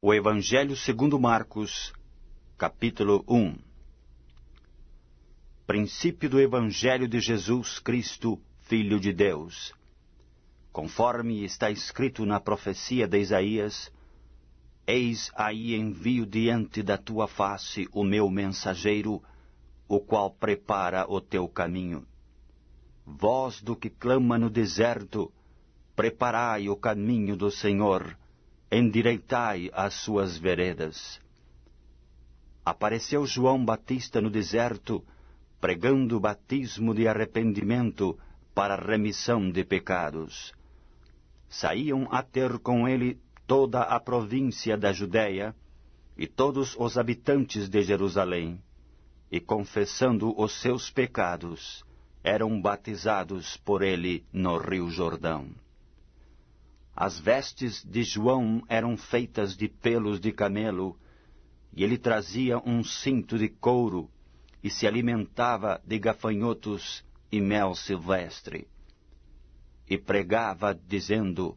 O Evangelho segundo Marcos, capítulo 1 Princípio do Evangelho de Jesus Cristo, Filho de Deus. Conforme está escrito na profecia de Isaías, Eis aí envio diante da tua face o meu mensageiro, o qual prepara o teu caminho. Voz do que clama no deserto, preparai o caminho do Senhor, endireitai as suas veredas. Apareceu João Batista no deserto, pregando o batismo de arrependimento para remissão de pecados. Saíam a ter com ele toda a província da Judéia e todos os habitantes de Jerusalém, e confessando os seus pecados, eram batizados por ele no Rio Jordão. As vestes de João eram feitas de pelos de camelo, e ele trazia um cinto de couro e se alimentava de gafanhotos e mel silvestre. E pregava, dizendo: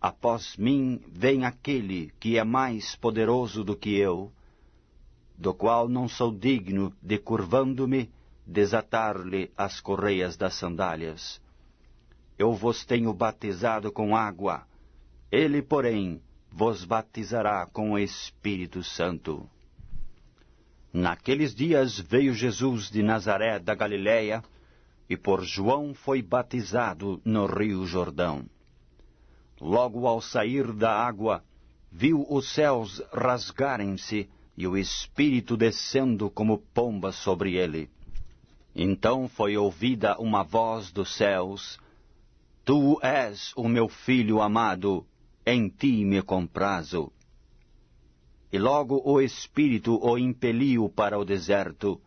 Após mim vem aquele que é mais poderoso do que eu, do qual não sou digno de, curvando-me, desatar-lhe as correias das sandálias. Eu vos tenho batizado com água ele, porém, vos batizará com o Espírito Santo. Naqueles dias veio Jesus de Nazaré da Galiléia e por João foi batizado no rio Jordão. Logo ao sair da água, viu os céus rasgarem-se e o Espírito descendo como pomba sobre ele. Então foi ouvida uma voz dos céus: Tu és o meu filho amado, em ti me comprazo. E logo o Espírito o impeliu para o deserto,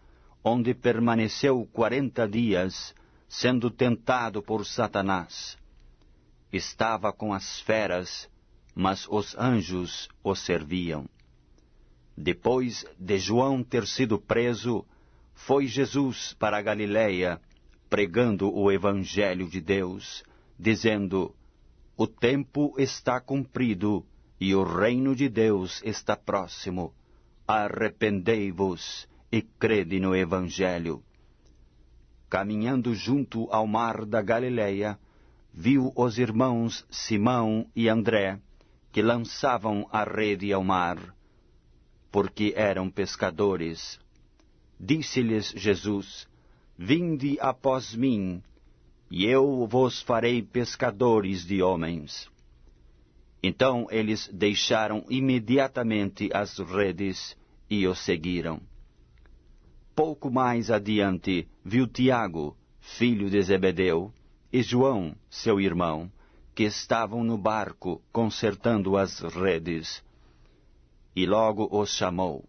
onde permaneceu quarenta dias, sendo tentado por Satanás. Estava com as feras, mas os anjos o serviam. Depois de João ter sido preso, foi Jesus para Galiléia, pregando o Evangelho de Deus, dizendo: o tempo está cumprido e o reino de Deus está próximo. Arrependei-vos e crede no Evangelho. Caminhando junto ao mar da Galileia, viu os irmãos Simão e André, que lançavam a rede ao mar, porque eram pescadores. Disse-lhes Jesus, Vinde após mim, e eu vos farei pescadores de homens. Então eles deixaram imediatamente as redes e o seguiram. Pouco mais adiante viu Tiago, filho de Zebedeu, e João, seu irmão, que estavam no barco consertando as redes. E logo os chamou.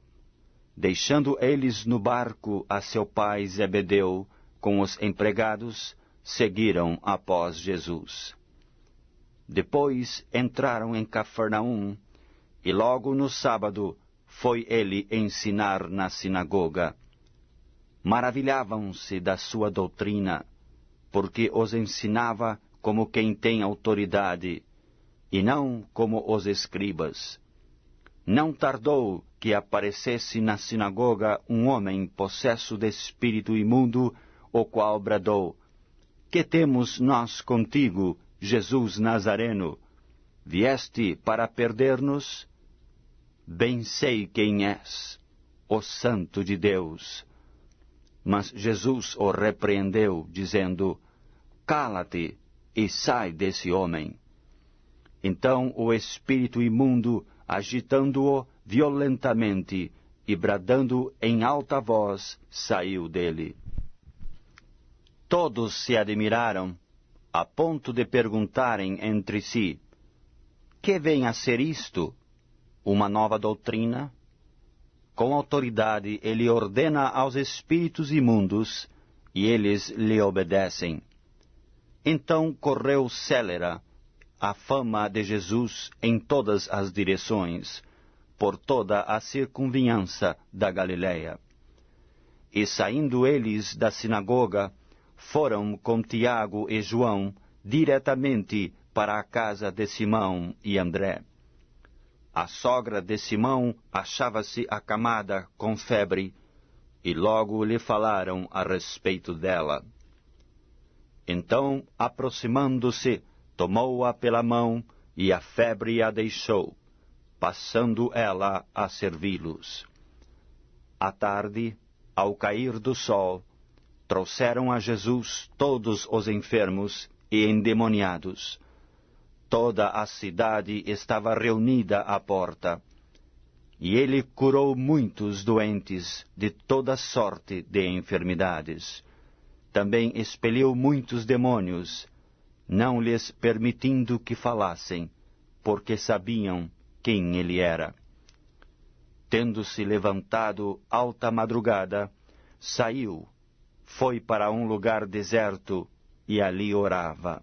Deixando eles no barco a seu pai Zebedeu com os empregados, seguiram após Jesus. Depois entraram em Cafarnaum, e logo no sábado foi ele ensinar na sinagoga. Maravilhavam-se da sua doutrina, porque os ensinava como quem tem autoridade, e não como os escribas. Não tardou que aparecesse na sinagoga um homem possesso de espírito imundo, o qual bradou: que temos nós contigo, Jesus Nazareno? Vieste para perder-nos? Bem sei quem és, o Santo de Deus. Mas Jesus o repreendeu, dizendo: Cala-te e sai desse homem. Então o espírito imundo, agitando-o violentamente e bradando em alta voz, saiu dele. Todos se admiraram, a ponto de perguntarem entre si: Que vem a ser isto? Uma nova doutrina? Com autoridade ele ordena aos espíritos imundos, e eles lhe obedecem. Então correu célera a fama de Jesus em todas as direções, por toda a circunvinhança da Galileia. E saindo eles da sinagoga, foram com Tiago e João diretamente para a casa de Simão e André. A sogra de Simão achava-se acamada com febre e logo lhe falaram a respeito dela. Então, aproximando-se, tomou-a pela mão e a febre a deixou, passando ela a servi-los. À tarde, ao cair do sol, trouxeram a Jesus todos os enfermos e endemoniados. Toda a cidade estava reunida à porta. E ele curou muitos doentes de toda sorte de enfermidades. Também expeliu muitos demônios, não lhes permitindo que falassem, porque sabiam quem ele era. Tendo-se levantado alta madrugada, saiu foi para um lugar deserto e ali orava.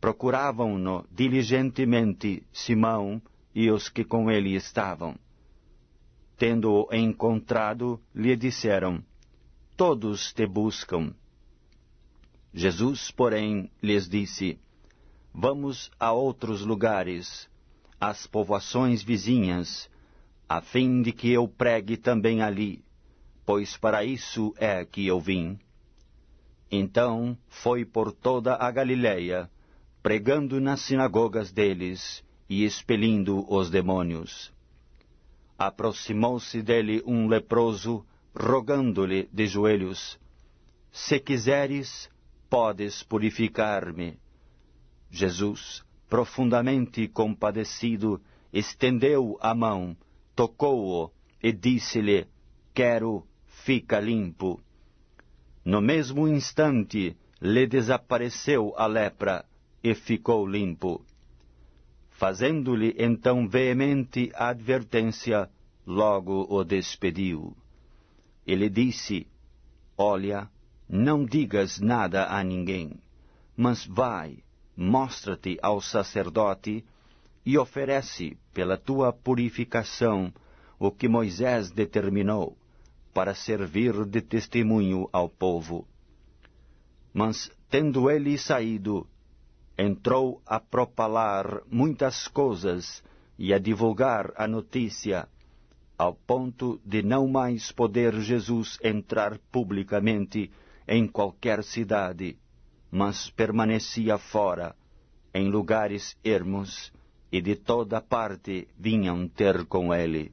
Procuravam-no diligentemente Simão e os que com ele estavam. Tendo-o encontrado, lhe disseram: Todos te buscam. Jesus, porém, lhes disse: Vamos a outros lugares, às povoações vizinhas, a fim de que eu pregue também ali pois para isso é que eu vim. Então foi por toda a Galileia, pregando nas sinagogas deles e expelindo os demônios. Aproximou-se dele um leproso, rogando-lhe de joelhos: Se quiseres, podes purificar-me. Jesus, profundamente compadecido, estendeu a mão, tocou-o e disse-lhe: Quero, fica limpo. No mesmo instante lhe desapareceu a lepra e ficou limpo, fazendo-lhe então veemente a advertência, logo o despediu. Ele disse: Olha, não digas nada a ninguém, mas vai, mostra-te ao sacerdote e oferece pela tua purificação o que Moisés determinou para servir de testemunho ao povo. Mas, tendo ele saído, entrou a propalar muitas coisas e a divulgar a notícia, ao ponto de não mais poder Jesus entrar publicamente em qualquer cidade, mas permanecia fora, em lugares ermos, e de toda parte vinham ter com ele.